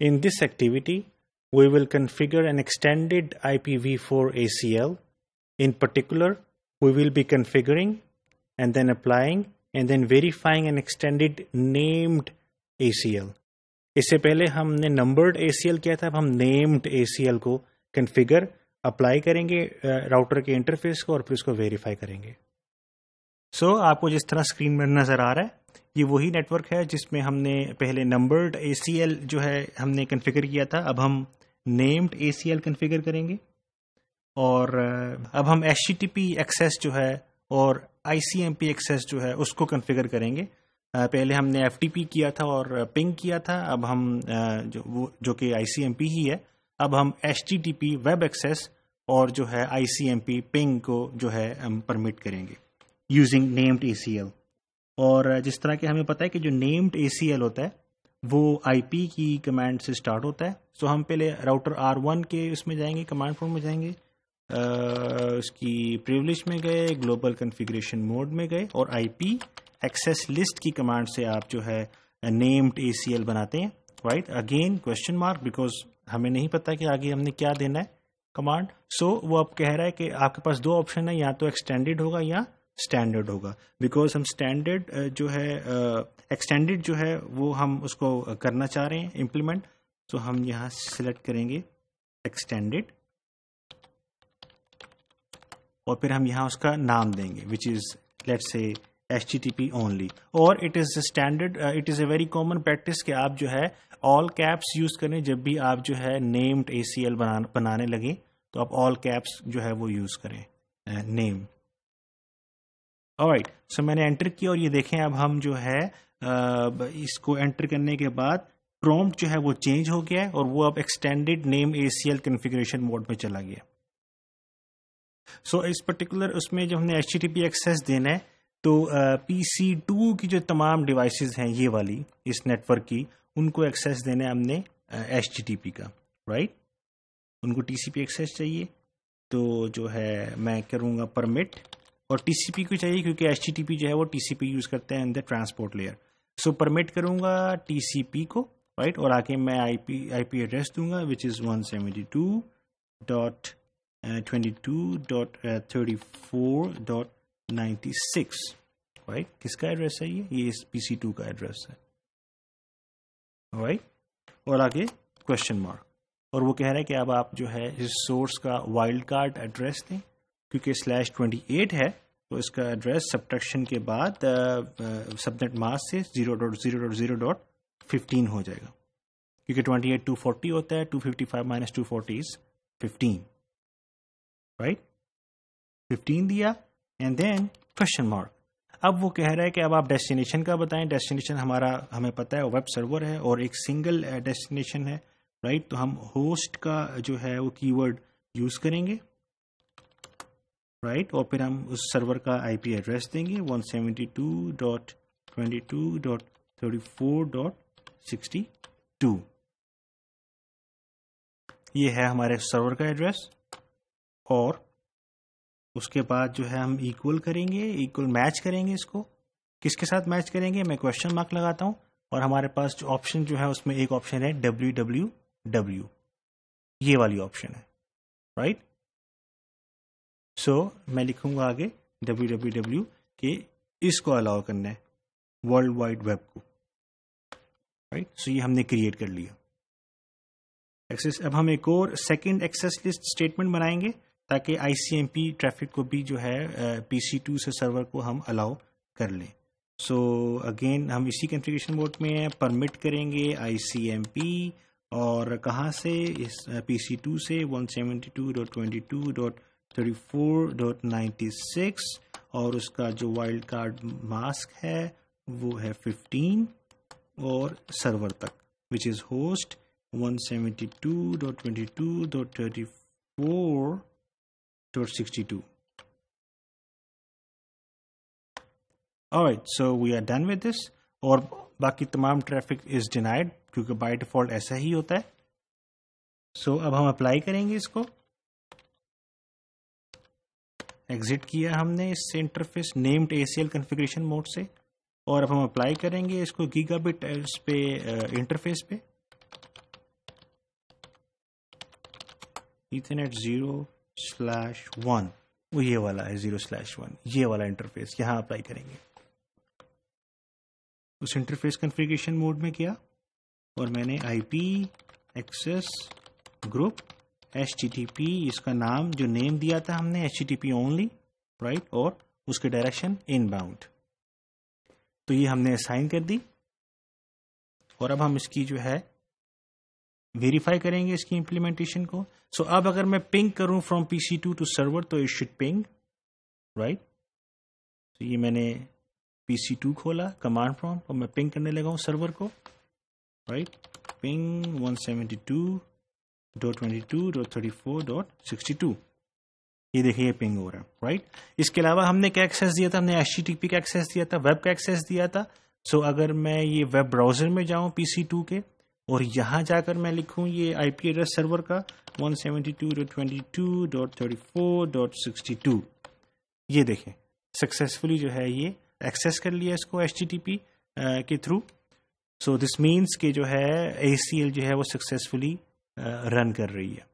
In this activity, we will configure an extended IPv4 ACL. In particular, we will be configuring and then applying and then verifying an extended named ACL. इससे पहले हमने numbered ACL किया था अब हम named ACL को configure, apply करेंगे router के interface को और फिर इसको verify करेंगे so, आपको जिस तरह screen में नजर आ रहा है ये वही नेटवर्क है जिसमें हमने पहले नंबर्ड ए जो है हमने कन्फिगर किया था अब हम नेम्ड ए कन्फिगर करेंगे और अब हम एच एक्सेस जो है और आई एक्सेस जो है उसको कन्फिगर करेंगे पहले हमने एफ किया था और पिंग किया था अब हम जो वो जो कि आई ही है अब हम एच वेब एक्सेस और जो है आई पिंग को जो है हम परमिट करेंगे यूजिंग नेम्ड ए और जिस तरह के हमें पता है कि जो नेम्ड ए होता है वो आई की कमांड से स्टार्ट होता है सो हम पहले राउटर आर वन के उसमें जाएंगे कमांड फॉर्म में जाएंगे आ, उसकी प्रिवलिज में गए ग्लोबल कन्फिग्रेशन मोड में गए और आई एक्सेस लिस्ट की कमांड से आप जो है नेम्ड ए बनाते हैं right again question mark because हमें नहीं पता कि आगे हमने क्या देना है कमांड सो so, वो अब कह रहा है कि आपके पास दो ऑप्शन है या तो एक्सटेंडेड होगा या स्टैंडर्ड होगा बिकॉज हम स्टैंडर्ड जो है एक्सटेंडेड जो है वो हम उसको करना चाह रहे हैं इम्प्लीमेंट तो हम यहाँ सेलेक्ट करेंगे एक्सटेंडेड और फिर हम यहाँ उसका नाम देंगे विच इज़ लेट से H T T P only और it is standard it is a very common practice कि आप जो है ऑल कैप्स यूज़ करें जब भी आप जो है नेम्ड ए सी एल बनाने लगें तो आप ऑल कैप्स जो है वो यूज़ करें नेम uh, ऑलराइट सो मैंने एंटर किया और ये देखें अब हम जो है इसको एंटर करने के बाद प्रॉम्प्ट जो है वो चेंज हो गया है और वो अब extended name ACL configuration mode में चला गया सो so, इस पर्टिकुलर उसमें जब हमने एच एक्सेस देना है तो पी सी टू की जो तमाम डिवाइस हैं ये वाली इस नेटवर्क की उनको एक्सेस देना है हमने एच का राइट उनको टी एक्सेस चाहिए तो जो है मैं करूँगा परमिट और टीसीपी को चाहिए क्योंकि एच जो है वो टीसीपी यूज करते हैं in the transport layer so permit करूंगा टीसीपी को राइट right? और आके मैं आईपी आईपी एड्रेस दूंगा which is one seventy two dot twenty two dot thirty four dot ninety six right किसका एड्रेस है ये ये पी सी टू का एड्रेस है राइट right? और आगे क्वेश्चन मार्क और वो कह रहा है कि अब आप जो है इस सोर्स का वाइल्ड कार्ड एड्रेस दें क्योंकि स्लैश ट्वेंटी एट है तो इसका एड्रेस सब्ट्रैक्शन के बाद सबनेट uh, मास uh, से zero dot zero dot zero dot fifteen हो जाएगा क्योंकि ट्वेंटी एट टू फोर्टी होता है two fifty five minus two forty is fifteen right fifteen दिया एंड देन क्वेश्चन मार्क अब वो कह रहा है कि अब आप डेस्टिनेशन का बताएं डेस्टिनेशन हमारा हमें पता है वेब सर्वर है और एक सिंगल डेस्टिनेशन uh, है राइट तो हम होस्ट का जो है वो कीवर्ड यूज़ करेंगे राइट और फिर हम उस सर्वर का आईपी एड्रेस देंगे 172.22.34.62 ये है हमारे सर्वर का एड्रेस और उसके बाद जो है हम इक्वल करेंगे इक्वल मैच करेंगे इसको किसके साथ मैच करेंगे मैं क्वेश्चन मार्क लगाता हूँ और हमारे पास जो ऑप्शन जो है उसमें एक ऑप्शन है डब्ल्यू डब्ल्यू डब्ल्यू ये वाली ऑप्शन है राइट right? सो so, मैं लिखूंगा आगे डब्ल्यू डब्ल्यू डब्ल्यू कि इसको अलाउ करना है वर्ल्ड वाइड वेब को राइट right? सो so, ये हमने क्रिएट कर लिया एक्सेस अब हम एक और सेकेंड एक्सेस लिस्ट स्टेटमेंट बनाएंगे ताकि आईसीएमपी ट्रैफिक को भी जो है पी टू से सर्वर को हम अलाउ कर लें सो so, अगेन हम इसी कंफिग्रेशन बोर्ड में हैं परमिट करेंगे आईसीएमपी और कहाँ से इस पी टू से one seventy two dot twenty two dot 34.96 और उसका जो वाइल्ड कार्ड मास्क है वो है 15 और सर्वर तक which is host 172.22.34.62 Alright, so we are done with this. और बाकी तमाम ट्रैफिक इज डिनाइड क्योंकि बाय डिफॉल्ट ऐसा ही होता है सो so, अब हम अप्लाई करेंगे इसको एग्जिट किया हमने इस interface named ACL configuration mode से और अब हम अप्लाई करेंगे इसको गीगाबिट एल्स पे इंटरफेस uh, पे इथेनेट ज़ीरो स्लैश वन वो ये वाला है ज़ीरो स्लैश वन ये वाला इंटरफेस यहाँ अप्लाई करेंगे उस इंटरफेस कॉन्फ़िगरेशन मोड में किया और मैंने आईपी एक्सेस ग्रुप एच इसका नाम जो नेम दिया था हमने http ओनली राइट और उसके डायरेक्शन इनबाउंड तो ये हमने साइन कर दी और अब हम इसकी जो है वेरीफाई करेंगे इसकी इंप्लीमेंटेशन को सो so, अब अगर मैं पिंग करूं from PC two to server तो इट शुड पिंग राइट तो ये मैंने पीसी टू खोला कमांड फ्रॉम और मैं पिंग करने लगा हूं सर्वर को right ping 172 dot twenty two dot thirty four dot sixty two ये देखिए ये पिंग हो रहा है राइट इसके अलावा हमने क्या एक्सेस दिया था हमने एच का एक्सेस दिया था वेब का एक्सेस दिया था सो so, अगर मैं ये वेब ब्राउजर में जाऊं पीसी टू के और यहाँ जाकर मैं लिखूं ये आईपी एड्रेस सर्वर का one seventy two two dot dot dot twenty thirty four sixty two ये देखें सक्सेसफुली जो है ये एक्सेस कर लिया इसको एच के थ्रू सो दिस मीन्स के जो है ए सी एल जो है वो सक्सेसफुली रन कर रही है